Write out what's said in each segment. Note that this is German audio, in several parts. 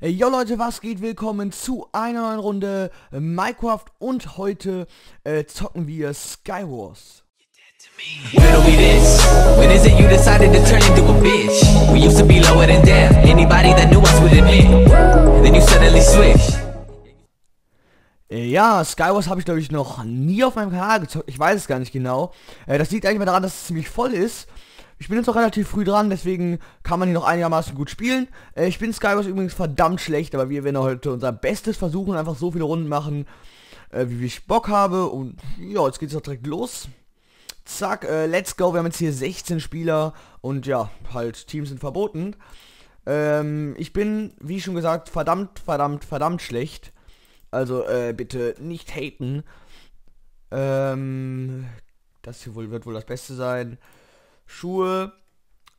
Jo äh, Leute, was geht? Willkommen zu einer neuen Runde äh, Minecraft und heute äh, zocken wir Skywars. Äh, ja, Skywars habe ich glaube ich noch nie auf meinem Kanal gezockt, ich weiß es gar nicht genau. Äh, das liegt eigentlich mal daran, dass es ziemlich voll ist ich bin jetzt noch relativ früh dran, deswegen kann man hier noch einigermaßen gut spielen. Äh, ich bin Skywars übrigens verdammt schlecht, aber wir werden heute unser Bestes versuchen einfach so viele Runden machen, äh, wie ich Bock habe. Und ja, jetzt geht's doch direkt los. Zack, äh, let's go. Wir haben jetzt hier 16 Spieler und ja, halt, Teams sind verboten. Ähm, ich bin, wie schon gesagt, verdammt, verdammt, verdammt schlecht. Also äh, bitte nicht haten. Ähm, das hier wohl, wird wohl das Beste sein. Schuhe.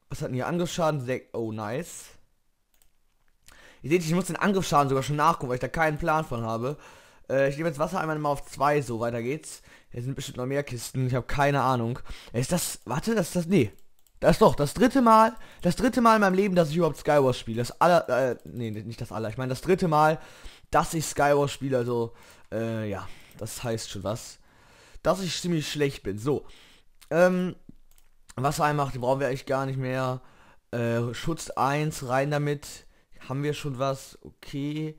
Was hat denn hier? Angriffsschaden? Oh, nice. Ihr seht, ich muss den Angriffsschaden sogar schon nachgucken, weil ich da keinen Plan von habe. Äh, ich nehme jetzt Wasser einmal mal auf 2, so weiter geht's. Hier sind bestimmt noch mehr Kisten, ich habe keine Ahnung. Ist das, warte, das ist das, nee. Das ist doch das dritte Mal, das dritte Mal in meinem Leben, dass ich überhaupt Skywars spiele. Das aller, äh, nee, nicht das aller, ich meine das dritte Mal, dass ich Skywars spiele, also, äh, ja, das heißt schon was. Dass ich ziemlich schlecht bin, so. Ähm, Wasser Wassereinmacht brauchen wir eigentlich gar nicht mehr. Äh, Schutz 1, rein damit. Haben wir schon was? Okay.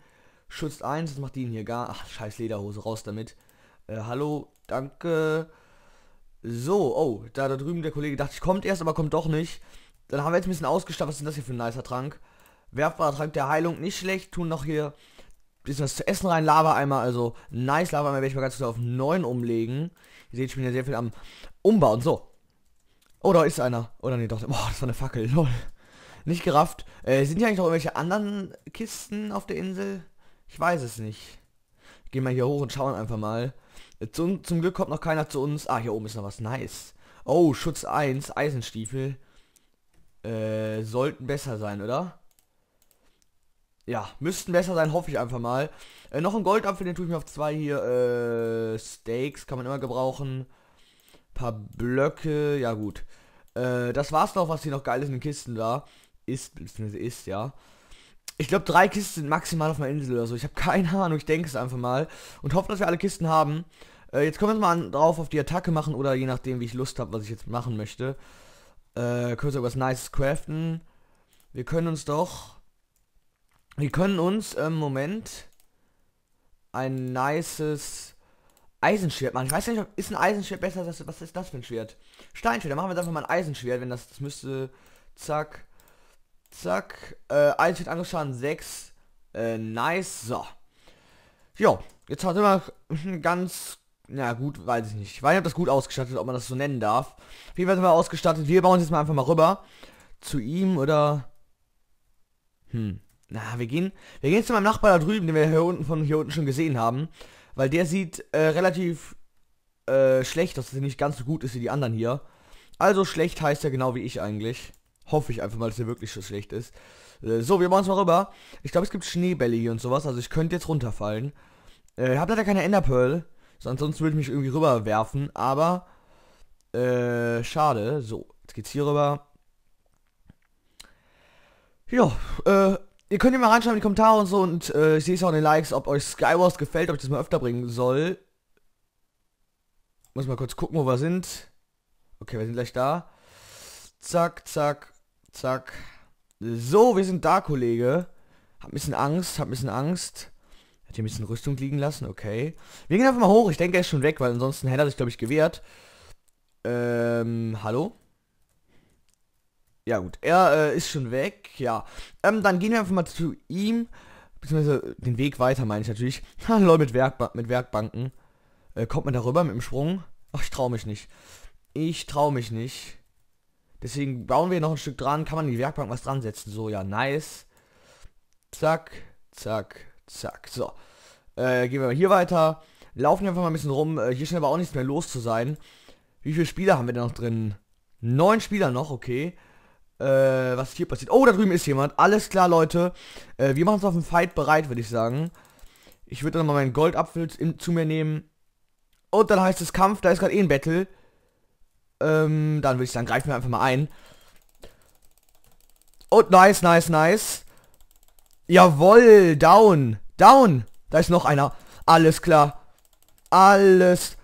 Schutz 1, das macht ihn hier gar... Ach, scheiß Lederhose, raus damit. Äh, hallo, danke. So, oh, da, da drüben der Kollege dachte ich, kommt erst, aber kommt doch nicht. Dann haben wir jetzt ein bisschen ausgestattet. Was ist denn das hier für ein nicer Trank? Werfbarer Trank der Heilung, nicht schlecht. Tun noch hier bisschen was zu essen rein. Lava einmal, also nice. Lava einmal werde ich mal ganz kurz auf 9 umlegen. Ihr seht, ich bin ja sehr viel am Umbauen. So, Oh, da ist einer. Oder nee, doch. Boah, das war eine Fackel. Lol. Nicht gerafft. Äh, sind hier eigentlich noch irgendwelche anderen Kisten auf der Insel? Ich weiß es nicht. Gehen wir hier hoch und schauen einfach mal. Äh, zum, zum Glück kommt noch keiner zu uns. Ah, hier oben ist noch was. Nice. Oh, Schutz 1, Eisenstiefel. Äh, sollten besser sein, oder? Ja, müssten besser sein, hoffe ich einfach mal. Äh, noch ein Goldapfel, den tue ich mir auf zwei hier. Äh, Steaks kann man immer gebrauchen paar Blöcke, ja gut. Äh, das war's noch, was hier noch geil ist in den Kisten da. Ist, ist, ja. Ich glaube, drei Kisten sind maximal auf meiner Insel oder so. Ich habe keine Ahnung, ich denke es einfach mal. Und hoffe, dass wir alle Kisten haben. Äh, jetzt können wir mal drauf auf die Attacke machen oder je nachdem, wie ich Lust habe, was ich jetzt machen möchte. Äh, können wir irgendwas Nices craften. Wir können uns doch... Wir können uns, ähm, Moment... Ein nices Eisenschwert, Mann. Ich weiß nicht, ist ein Eisenschwert besser? Das, was ist das für ein Schwert? Steinschwert. Dann machen wir jetzt einfach mal ein Eisenschwert, wenn das, das müsste. Zack. Zack. Äh, Eisenschwert Angriffsschaden 6. Äh, nice. So. Jo. Jetzt hat immer ganz. Na gut, weiß ich nicht. Ich weiß nicht, ob das gut ausgestattet, ob man das so nennen darf. Auf jeden Fall sind wir ausgestattet. Wir bauen uns jetzt mal einfach mal rüber. Zu ihm oder. Hm. Na, wir gehen. Wir gehen jetzt zu meinem Nachbar da drüben, den wir hier unten von hier unten schon gesehen haben. Weil der sieht äh, relativ äh, schlecht, dass er nicht ganz so gut ist wie die anderen hier. Also schlecht heißt er genau wie ich eigentlich. Hoffe ich einfach mal, dass er wirklich so schlecht ist. Äh, so, wir machen es mal rüber. Ich glaube, es gibt Schneebälle hier und sowas. Also ich könnte jetzt runterfallen. Äh, hab leider keine Enderpearl. So, ansonsten würde ich mich irgendwie rüberwerfen. Aber, äh, schade. So, jetzt geht's hier rüber. Ja, äh, ihr könnt ja mal reinschreiben in die Kommentare und so und äh, ich sehe es auch in den Likes, ob euch Skywars gefällt, ob ich das mal öfter bringen soll. Muss mal kurz gucken, wo wir sind. Okay, wir sind gleich da. Zack, zack, zack. So, wir sind da, Kollege. Hab ein bisschen Angst, hab ein bisschen Angst. Hat hier ein bisschen Rüstung liegen lassen, okay. Wir gehen einfach mal hoch. Ich denke, er ist schon weg, weil ansonsten hätte er sich, glaube ich, gewehrt. Ähm, hallo? Ja gut, er äh, ist schon weg, ja. Ähm, dann gehen wir einfach mal zu ihm, beziehungsweise den Weg weiter meine ich natürlich. Ha, lol, mit, Werkba mit Werkbanken. Äh, kommt man da rüber mit dem Sprung? Ach, ich trau mich nicht. Ich trau mich nicht. Deswegen bauen wir noch ein Stück dran. Kann man in die Werkbank was dran setzen? So, ja, nice. Zack, zack, zack. So. Äh, gehen wir mal hier weiter. Laufen wir einfach mal ein bisschen rum. Äh, hier scheint aber auch nichts mehr los zu sein. Wie viele Spieler haben wir denn noch drin? Neun Spieler noch, okay äh, was hier passiert. Oh, da drüben ist jemand. Alles klar, Leute. Äh, wir machen uns auf den Fight bereit, würde ich sagen. Ich würde dann mal meinen Goldapfel in, zu mir nehmen. Und dann heißt es Kampf. Da ist gerade eh ein Battle. Ähm, dann würde ich sagen, greifen wir einfach mal ein. Und nice, nice, nice. Jawoll, down. Down. Da ist noch einer. Alles klar. Alles.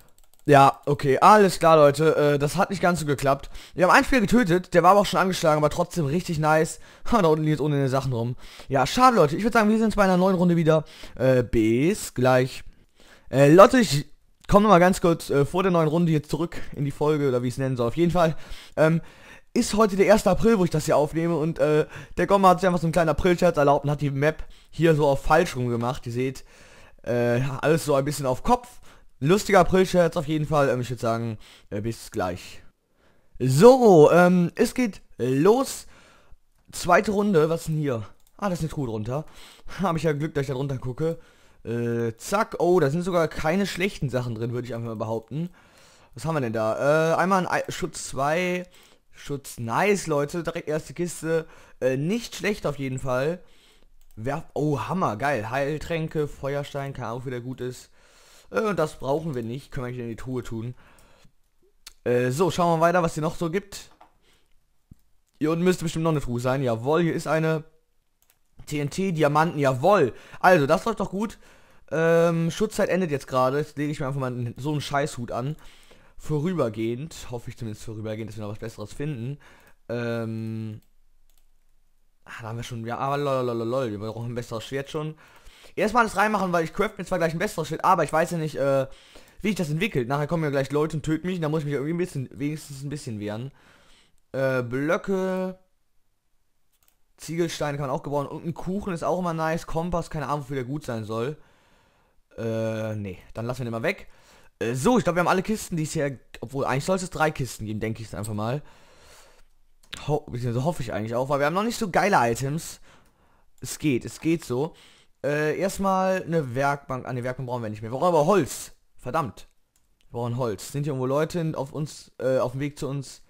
Ja, okay, alles klar, Leute. Äh, das hat nicht ganz so geklappt. Wir haben einen Spieler getötet, der war aber auch schon angeschlagen, aber trotzdem richtig nice. da unten liegt ohne den Sachen rum. Ja, schade, Leute. Ich würde sagen, wir sind bei einer neuen Runde wieder. Äh, bis gleich. Äh, Leute, ich komme nochmal ganz kurz äh, vor der neuen Runde hier zurück in die Folge, oder wie ich es nennen soll. Auf jeden Fall, ähm, ist heute der 1. April, wo ich das hier aufnehme und äh, der Gomma hat sich einfach so einen kleinen April-Scherz erlaubt und hat die Map hier so auf falsch rum gemacht. Ihr seht, äh, alles so ein bisschen auf Kopf. Lustiger April-Scherz auf jeden Fall. Ähm, ich würde sagen, äh, bis gleich. So, ähm, es geht los. Zweite Runde, was ist denn hier? Ah, das ist eine Truhe drunter. Habe ich ja Glück, dass ich da drunter gucke. Äh, zack. Oh, da sind sogar keine schlechten Sachen drin, würde ich einfach mal behaupten. Was haben wir denn da? Äh, einmal ein Schutz 2. Schutz nice, Leute. Direkt erste Kiste. Äh, nicht schlecht auf jeden Fall. Werf oh, Hammer. Geil. Heiltränke, Feuerstein. Keine Ahnung, wie der gut ist. Äh, und das brauchen wir nicht. Können wir nicht in die Truhe tun. Äh, so, schauen wir weiter, was hier noch so gibt. Hier unten müsste bestimmt noch eine Truhe sein. Jawohl, hier ist eine TNT, Diamanten, jawohl. Also, das läuft doch gut. Ähm, Schutzzeit endet jetzt gerade. Jetzt lege ich mir einfach mal so einen Scheißhut an. Vorübergehend, hoffe ich zumindest vorübergehend, dass wir noch was Besseres finden. Ähm, ah, da haben wir schon, ja, aber lolololol, wir brauchen ein besseres Schwert schon. Erstmal alles reinmachen, weil ich craft mir zwar gleich ein besseres Schild, aber ich weiß ja nicht, äh, wie ich das entwickelt. Nachher kommen ja gleich Leute und töten mich, da muss ich mich irgendwie ein bisschen, wenigstens ein bisschen wehren. Äh, Blöcke. Ziegelsteine kann man auch gebrauchen. Und ein Kuchen ist auch immer nice. Kompass, keine Ahnung, wofür der gut sein soll. Äh, nee, dann lassen wir den mal weg. Äh, so, ich glaube, wir haben alle Kisten, die es hier... Obwohl, eigentlich sollte es drei Kisten geben, denke ich es einfach mal. Ho so hoffe ich eigentlich auch, weil wir haben noch nicht so geile Items. Es geht, es geht so. Äh, erstmal eine Werkbank. An ah, die Werkbank brauchen wir nicht mehr. Wir brauchen aber Holz. Verdammt. Wir brauchen Holz. Sind hier irgendwo Leute auf uns, äh, auf dem Weg zu uns?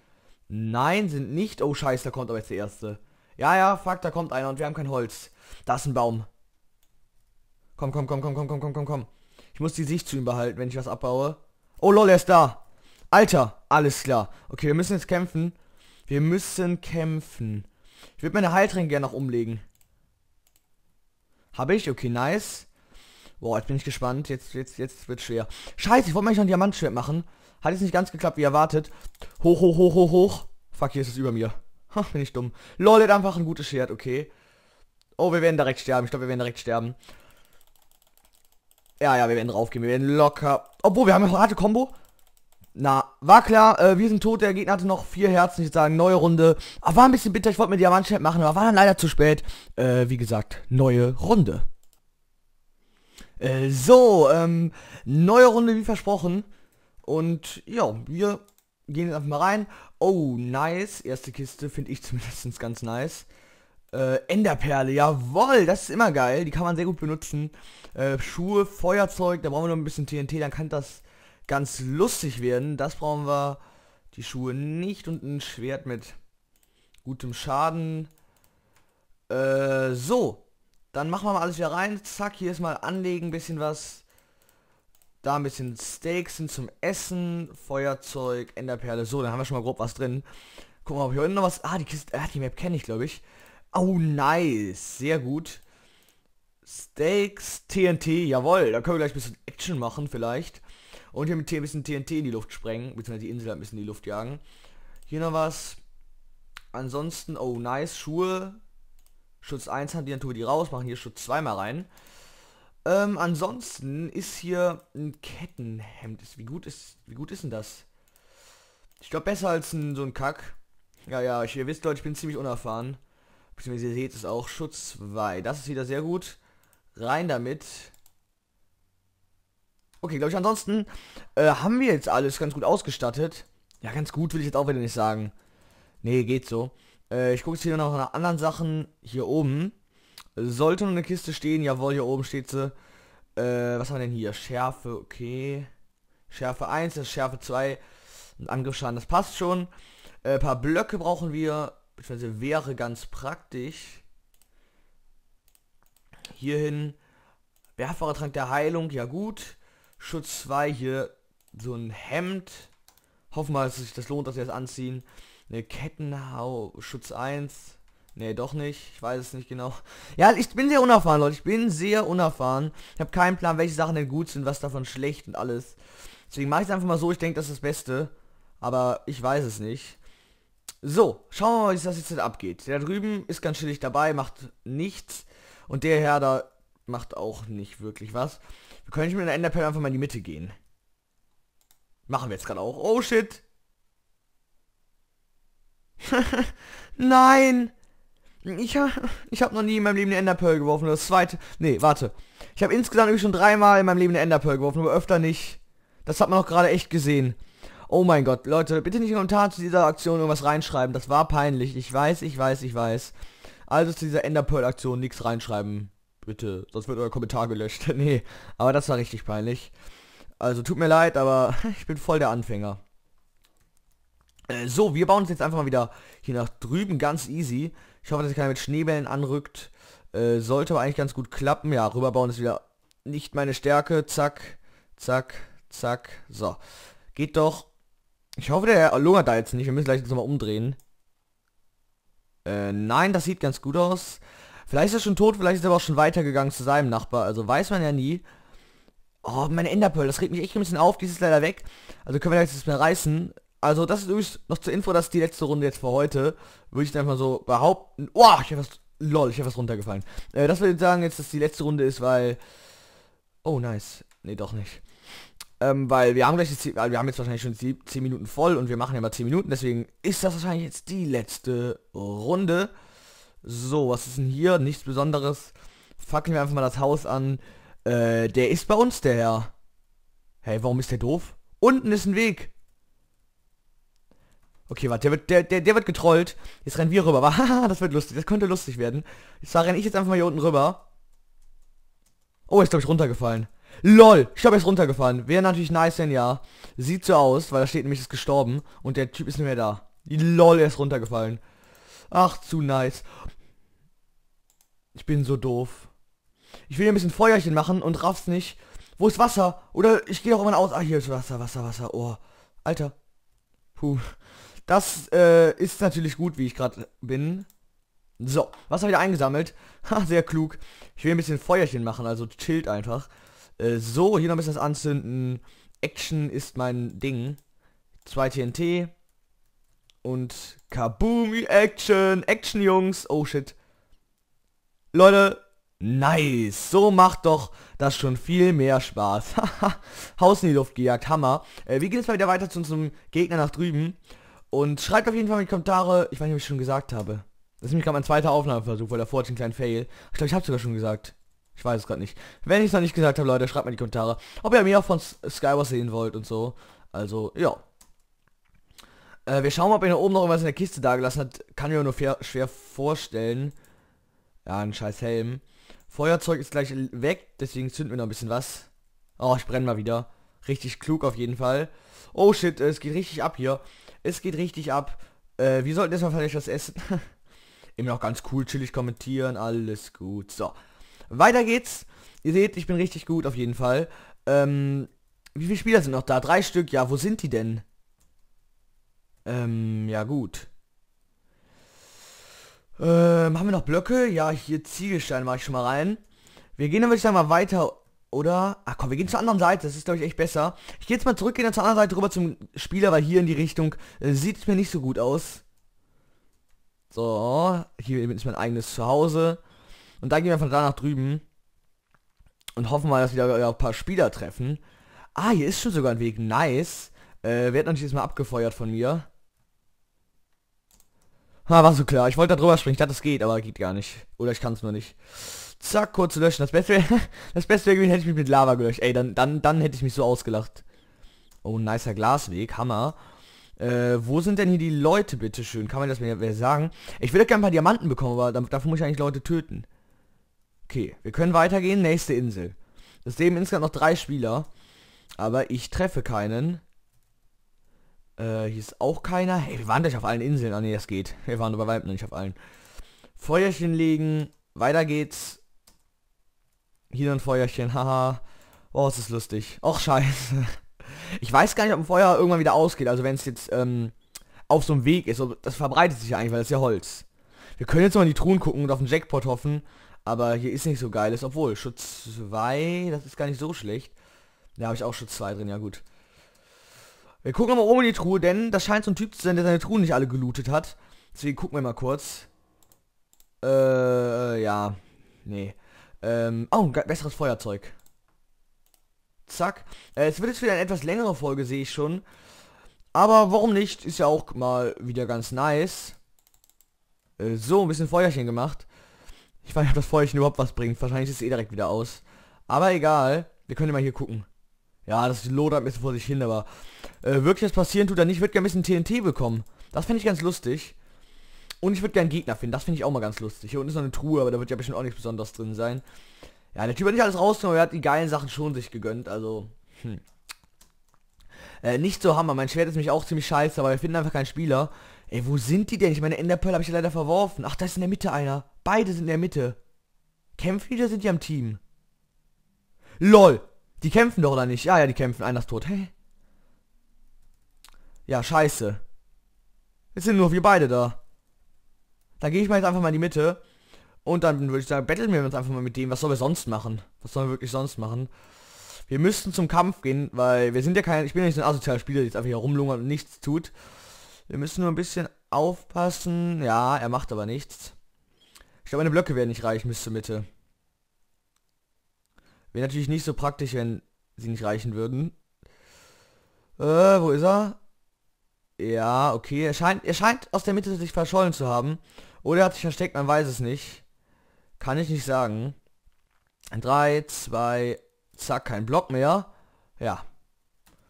Nein, sind nicht. Oh scheiße, da kommt aber jetzt der erste. Ja, ja, fuck, da kommt einer und wir haben kein Holz. Da ist ein Baum. Komm, komm, komm, komm, komm, komm, komm, komm, komm. Ich muss die Sicht zu ihm behalten, wenn ich was abbaue. Oh lol, er ist da. Alter, alles klar. Okay, wir müssen jetzt kämpfen. Wir müssen kämpfen. Ich würde meine Heiltränke gerne noch umlegen. Habe ich? Okay, nice. Boah, jetzt bin ich gespannt. Jetzt, jetzt, jetzt wird schwer. Scheiße, ich wollte mir noch ein Diamantschwert machen. Hat jetzt nicht ganz geklappt, wie erwartet. Hoch, hoch, hoch, hoch, hoch. Fuck, hier ist es über mir. Ha, bin ich dumm. Lol, hat einfach ein gutes Schwert, okay. Oh, wir werden direkt sterben. Ich glaube, wir werden direkt sterben. Ja, ja, wir werden draufgehen. Wir werden locker... Obwohl, wir haben eine harte Combo. Na, war klar, äh, wir sind tot, der Gegner hatte noch vier Herzen, ich würde sagen, neue Runde. Aber war ein bisschen bitter, ich wollte mir Diamantschnitt machen, aber war dann leider zu spät. Äh, wie gesagt, neue Runde. Äh, so, ähm, neue Runde wie versprochen. Und ja, wir gehen jetzt einfach mal rein. Oh, nice. Erste Kiste finde ich zumindest ganz nice. Äh, Enderperle, jawoll, das ist immer geil. Die kann man sehr gut benutzen. Äh, Schuhe, Feuerzeug, da brauchen wir noch ein bisschen TNT, dann kann das ganz lustig werden. Das brauchen wir. Die Schuhe nicht und ein Schwert mit gutem Schaden. Äh, so. Dann machen wir mal alles wieder rein. Zack, hier ist mal anlegen, bisschen was. Da ein bisschen Steaks sind zum Essen. Feuerzeug, Enderperle. So, dann haben wir schon mal grob was drin. Gucken wir mal, ob hier unten noch was... Ah, die Kiste... Ah, die Map kenne ich, glaube ich. Oh, nice. Sehr gut. Steaks, TNT. Jawohl, da können wir gleich ein bisschen Action machen vielleicht. Und hier mit hier ein bisschen TNT in die Luft sprengen, beziehungsweise die Insel halt ein bisschen in die Luft jagen. Hier noch was. Ansonsten, oh nice, Schuhe. Schutz 1 haben die natürlich die raus, machen hier Schutz 2 mal rein. Ähm, ansonsten ist hier ein Kettenhemd. wie, gut ist, wie gut ist denn das? Ich glaube besser als ein, so ein Kack. Ja, ja, ich, ihr wisst Leute, ich bin ziemlich unerfahren. Beziehungsweise ihr seht es auch. Schutz 2. Das ist wieder sehr gut. Rein damit. Okay, glaube ich, ansonsten äh, haben wir jetzt alles ganz gut ausgestattet. Ja, ganz gut will ich jetzt auch wieder nicht sagen. Nee, geht so. Äh, ich gucke jetzt hier noch nach anderen Sachen hier oben. Sollte nur eine Kiste stehen, jawohl, hier oben steht sie. Äh, was haben wir denn hier? Schärfe, okay. Schärfe 1, das Schärfe 2. Und Angriffsschaden, das passt schon. Äh, paar Blöcke brauchen wir, beziehungsweise wäre ganz praktisch. Hierhin. Werfbarer Trank der Heilung, ja gut. Schutz 2 hier so ein Hemd. Hoffen wir, dass sich das lohnt, dass wir das anziehen. Eine Kettenhau, Schutz 1. Ne, doch nicht. Ich weiß es nicht genau. Ja, ich bin sehr unerfahren, Leute. Ich bin sehr unerfahren. Ich habe keinen Plan, welche Sachen denn gut sind, was davon schlecht und alles. Deswegen mache ich es einfach mal so. Ich denke, das ist das Beste. Aber ich weiß es nicht. So, schauen wir mal, wie das jetzt abgeht. Der da drüben ist ganz chillig dabei, macht nichts. Und der Herr da macht auch nicht wirklich was. Wir können nicht mit einer Enderperl einfach mal in die Mitte gehen. Machen wir jetzt gerade auch. Oh shit! Nein! Ich, ich habe noch nie in meinem Leben eine Enderperl geworfen. Das zweite... Nee, warte. Ich habe insgesamt irgendwie schon dreimal in meinem Leben eine Enderperl geworfen, aber öfter nicht. Das hat man auch gerade echt gesehen. Oh mein Gott, Leute, bitte nicht in Kommentaren zu dieser Aktion irgendwas reinschreiben. Das war peinlich. Ich weiß, ich weiß, ich weiß. Also zu dieser Enderpearl-Aktion nichts reinschreiben. Bitte, sonst wird euer Kommentar gelöscht. nee, aber das war richtig peinlich. Also tut mir leid, aber ich bin voll der Anfänger. Äh, so, wir bauen uns jetzt einfach mal wieder hier nach drüben ganz easy. Ich hoffe, dass ich keiner mit Schneebällen anrückt. Äh, sollte aber eigentlich ganz gut klappen. Ja, rüberbauen ist wieder nicht meine Stärke. Zack, zack, zack. So, geht doch. Ich hoffe, der lungert da jetzt nicht. Wir müssen gleich jetzt nochmal umdrehen. Äh, nein, das sieht ganz gut aus. Vielleicht ist er schon tot, vielleicht ist er aber auch schon weitergegangen zu seinem Nachbar. Also weiß man ja nie. Oh, meine Enderpearl, das regt mich echt ein bisschen auf. Die ist leider weg. Also können wir jetzt nicht mehr reißen. Also das ist übrigens noch zur Info, dass die letzte Runde jetzt für heute, würde ich dann einfach so behaupten. Oh, ich habe was... Lol, ich habe was runtergefallen. Äh, das würde ich sagen jetzt, dass die letzte Runde ist, weil... Oh, nice. Nee, doch nicht. Ähm, weil wir haben gleich jetzt, wir haben jetzt wahrscheinlich schon 10 Minuten voll und wir machen ja mal 10 Minuten, deswegen ist das wahrscheinlich jetzt die letzte Runde. So, was ist denn hier? Nichts Besonderes. Fucken wir einfach mal das Haus an. Äh, der ist bei uns, der Herr. Hey, warum ist der doof? Unten ist ein Weg. Okay, warte, der wird, der, der, der wird getrollt. Jetzt rennen wir rüber. Aber haha, das wird lustig. Das könnte lustig werden. Da renne ich jetzt einfach mal hier unten rüber. Oh, ist, glaube ich, runtergefallen. LOL, ich glaube, er ist runtergefallen. Wäre natürlich nice, denn ja. Sieht so aus, weil da steht nämlich, ist gestorben. Und der Typ ist nicht mehr da. LOL, er ist runtergefallen. Ach, zu nice. Ich bin so doof. Ich will hier ein bisschen Feuerchen machen und raff's nicht. Wo ist Wasser? Oder ich gehe auch immer aus. Ah, hier ist Wasser, Wasser, Wasser. Oh. Alter. Puh. Das äh, ist natürlich gut, wie ich gerade bin. So, Wasser wieder eingesammelt. Ha, sehr klug. Ich will ein bisschen Feuerchen machen, also chillt einfach. Äh, so, hier noch ein bisschen das Anzünden. Action ist mein Ding. Zwei TNT. Und Kaboom, Action, Action, Jungs. Oh, shit. Leute, nice. So macht doch das schon viel mehr Spaß. Haus in die Luft gejagt, Hammer. Äh, wir gehen jetzt mal wieder weiter zu unserem Gegner nach drüben. Und schreibt auf jeden Fall in die Kommentare, ich weiß nicht, ob ich schon gesagt habe. Das ist nämlich gerade mein zweiter Aufnahmeversuch, weil davor hatte ich einen kleinen Fail. Ich glaube, ich habe sogar schon gesagt. Ich weiß es gerade nicht. Wenn ich es noch nicht gesagt habe, Leute, schreibt mal in die Kommentare, ob ihr mehr von Skywars sehen wollt und so. Also, ja. Äh, wir schauen mal, ob er oben noch irgendwas in der Kiste da gelassen hat. Kann ich mir nur schwer vorstellen. Ja, ein scheiß Helm. Feuerzeug ist gleich weg, deswegen zünden wir noch ein bisschen was. Oh, ich brenne mal wieder. Richtig klug auf jeden Fall. Oh shit, es geht richtig ab hier. Es geht richtig ab. Äh, wir sollten erstmal vielleicht was essen. Immer noch ganz cool, chillig kommentieren, alles gut. So, weiter geht's. Ihr seht, ich bin richtig gut auf jeden Fall. Ähm, wie viele Spieler sind noch da? Drei Stück, ja, wo sind die denn? Ähm, ja gut. Ähm, haben wir noch Blöcke? Ja, hier Ziegelstein mache ich schon mal rein. Wir gehen dann, würde ich sagen, mal weiter, oder? Ach komm, wir gehen zur anderen Seite. Das ist, glaube ich, echt besser. Ich gehe jetzt mal zurück, gehe dann zur anderen Seite rüber zum Spieler, weil hier in die Richtung äh, sieht es mir nicht so gut aus. So, hier ist mein eigenes Zuhause. Und dann gehen wir von da nach drüben. Und hoffen mal, dass wir ja, ein paar Spieler treffen. Ah, hier ist schon sogar ein Weg. Nice. Äh, wird natürlich jetzt mal abgefeuert von mir. Ha, war so klar. Ich wollte da drüber springen. Ich dachte, das geht, aber geht gar nicht. Oder ich kann es nur nicht. Zack, kurz löschen. Das Beste das Beste wäre hätte ich mich mit Lava gelöscht. Ey, dann, dann, dann hätte ich mich so ausgelacht. Oh, nicer Glasweg. Hammer. Äh, wo sind denn hier die Leute, bitteschön? Kann man das mir sagen? Ich würde gerne ein paar Diamanten bekommen, aber dafür muss ich eigentlich Leute töten. Okay, wir können weitergehen. Nächste Insel. Es leben insgesamt noch drei Spieler. Aber ich treffe keinen. Äh, hier ist auch keiner. Hey, wir waren gleich auf allen Inseln. Ah ne, das geht. Wir waren nur bei Weitem nicht auf allen. Feuerchen legen. Weiter geht's. Hier ein Feuerchen. Haha. oh, es ist lustig. Och, scheiße. Ich weiß gar nicht, ob ein Feuer irgendwann wieder ausgeht. Also wenn es jetzt ähm, auf so einem Weg ist. Also, das verbreitet sich ja eigentlich, weil das ist ja Holz. Wir können jetzt mal in die Truhen gucken und auf den Jackpot hoffen. Aber hier ist nicht so geiles. Obwohl, Schutz 2, das ist gar nicht so schlecht. Da habe ich auch Schutz 2 drin, ja gut. Wir gucken mal oben in die Truhe, denn das scheint so ein Typ zu sein, der seine Truhen nicht alle gelootet hat. Deswegen gucken wir mal kurz. Äh, ja. Nee. Ähm, oh, ein besseres Feuerzeug. Zack. Äh, es wird jetzt wieder eine etwas längere Folge, sehe ich schon. Aber warum nicht? Ist ja auch mal wieder ganz nice. Äh, so, ein bisschen Feuerchen gemacht. Ich weiß nicht, ob das Feuerchen überhaupt was bringt. Wahrscheinlich ist es eh direkt wieder aus. Aber egal. Wir können ja mal hier gucken. Ja, das lodert ein bisschen vor sich hin, aber äh, wirklich was passieren tut er nicht. Ich würde gerne ein bisschen TNT bekommen. Das finde ich ganz lustig. Und ich würde gerne Gegner finden. Das finde ich auch mal ganz lustig. Hier unten ist noch eine Truhe, aber da wird ja bestimmt auch nichts Besonderes drin sein. Ja, der Typ hat nicht alles rausgenommen, aber er hat die geilen Sachen schon sich gegönnt. Also, hm. Äh, nicht so Hammer. Mein Schwert ist nämlich auch ziemlich scheiße, aber wir finden einfach keinen Spieler. Ey, wo sind die denn? Ich meine, Enderpearl habe ich ja leider verworfen. Ach, da ist in der Mitte einer. Beide sind in der Mitte. Kämpfen die oder sind die am Team? LOL! Die kämpfen doch oder nicht? Ja, ja, die kämpfen. Einer ist tot. Hä? Ja, scheiße. Jetzt sind nur wir beide da. Dann gehe ich mal jetzt einfach mal in die Mitte. Und dann würde ich sagen, betteln wir uns einfach mal mit dem. Was sollen wir sonst machen? Was sollen wir wirklich sonst machen? Wir müssten zum Kampf gehen, weil wir sind ja kein... Ich bin ja nicht so ein asozialer Spieler, der jetzt einfach hier rumlungert und nichts tut. Wir müssen nur ein bisschen aufpassen. Ja, er macht aber nichts. Ich glaube, meine Blöcke werden nicht reichen bis zur Mitte. Wäre natürlich nicht so praktisch, wenn sie nicht reichen würden. Äh, wo ist er? Ja, okay. Er scheint, er scheint aus der Mitte sich verschollen zu haben. Oder er hat sich versteckt, man weiß es nicht. Kann ich nicht sagen. 3, 2, zack, kein Block mehr. Ja.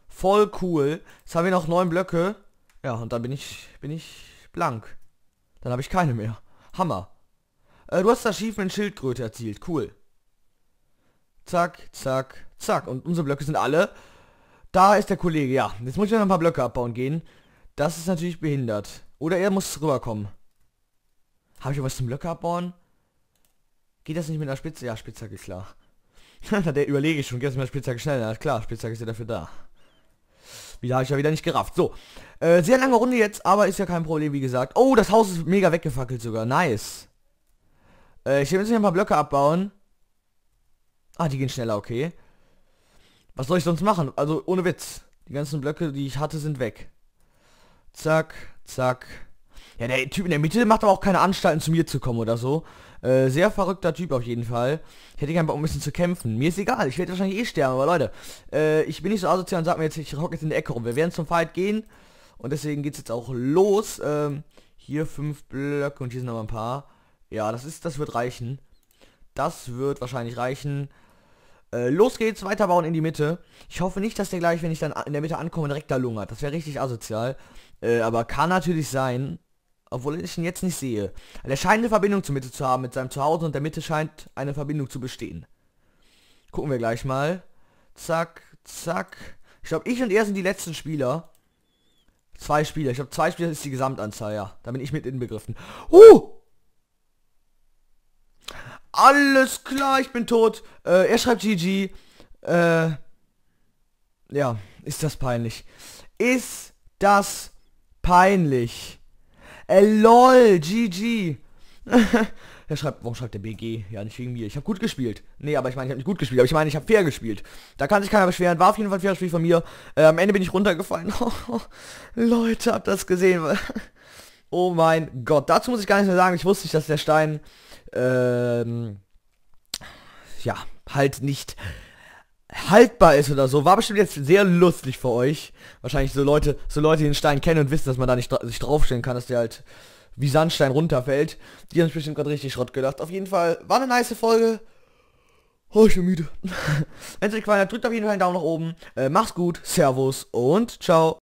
Voll cool. Jetzt haben wir noch neun Blöcke. Ja, und dann bin ich, bin ich blank. Dann habe ich keine mehr. Hammer. Äh, du hast das Schief mit Schildkröte erzielt. Cool. Zack, zack, zack. Und unsere Blöcke sind alle. Da ist der Kollege, ja. Jetzt muss ich noch ein paar Blöcke abbauen gehen. Das ist natürlich behindert. Oder er muss rüberkommen. Habe ich was zum Blöcke abbauen? Geht das nicht mit einer Spitze? Ja, Spitzhacke, klar. Na, der überlege ich schon. Geht das mit einer Spitzhacke schnell? Na klar, Spitzhacke ist ja dafür da. Wieder habe ich ja wieder nicht gerafft. So, äh, sehr lange Runde jetzt, aber ist ja kein Problem, wie gesagt. Oh, das Haus ist mega weggefackelt sogar. Nice. Äh, ich will jetzt hier ein paar Blöcke abbauen. Ah, die gehen schneller, okay. Was soll ich sonst machen? Also, ohne Witz. Die ganzen Blöcke, die ich hatte, sind weg. Zack, zack. Ja, der Typ in der Mitte macht aber auch keine Anstalten, zu mir zu kommen oder so. Äh, sehr verrückter Typ auf jeden Fall. Ich hätte gerne Bock, ein bisschen zu kämpfen. Mir ist egal, ich werde wahrscheinlich eh sterben, aber Leute, äh, ich bin nicht so asozial und sag mir jetzt, ich rock jetzt in der Ecke rum. Wir werden zum Fight gehen und deswegen geht's jetzt auch los. Ähm, hier fünf Blöcke und hier sind aber ein paar. Ja, das ist, das wird reichen. Das wird wahrscheinlich reichen. Äh, los geht's, weiterbauen in die Mitte. Ich hoffe nicht, dass der gleich, wenn ich dann in der Mitte ankomme, direkt da lungert. Das wäre richtig asozial. Äh, aber kann natürlich sein. Obwohl ich ihn jetzt nicht sehe. Er scheint eine Verbindung zur Mitte zu haben mit seinem Zuhause und der Mitte scheint eine Verbindung zu bestehen. Gucken wir gleich mal. Zack, zack. Ich glaube, ich und er sind die letzten Spieler. Zwei Spieler. Ich glaube, zwei Spieler ist die Gesamtanzahl, ja. Da bin ich mit inbegriffen. Uh! Alles klar, ich bin tot. Äh, er schreibt GG. Äh, ja, ist das peinlich. Ist das peinlich. Äh, lol, GG. er schreibt, warum schreibt der BG? Ja, nicht wegen mir. Ich habe gut gespielt. Nee, aber ich meine, ich habe nicht gut gespielt, aber ich meine, ich habe fair gespielt. Da kann sich keiner beschweren. War auf jeden Fall ein faires Spiel von mir. Äh, am Ende bin ich runtergefallen. Leute, habt das gesehen. oh mein Gott. Dazu muss ich gar nicht mehr sagen. Ich wusste nicht, dass der Stein ähm, ja, halt nicht haltbar ist oder so. War bestimmt jetzt sehr lustig für euch. Wahrscheinlich so Leute, so Leute, die den Stein kennen und wissen, dass man da nicht dra sich draufstellen kann, dass der halt wie Sandstein runterfällt. Die haben sich bestimmt gerade richtig Schrott gedacht. Auf jeden Fall war eine nice Folge. Oh, ich bin müde. Wenn es euch gefallen hat, drückt auf jeden Fall einen Daumen nach oben. Äh, macht's gut, Servus und ciao.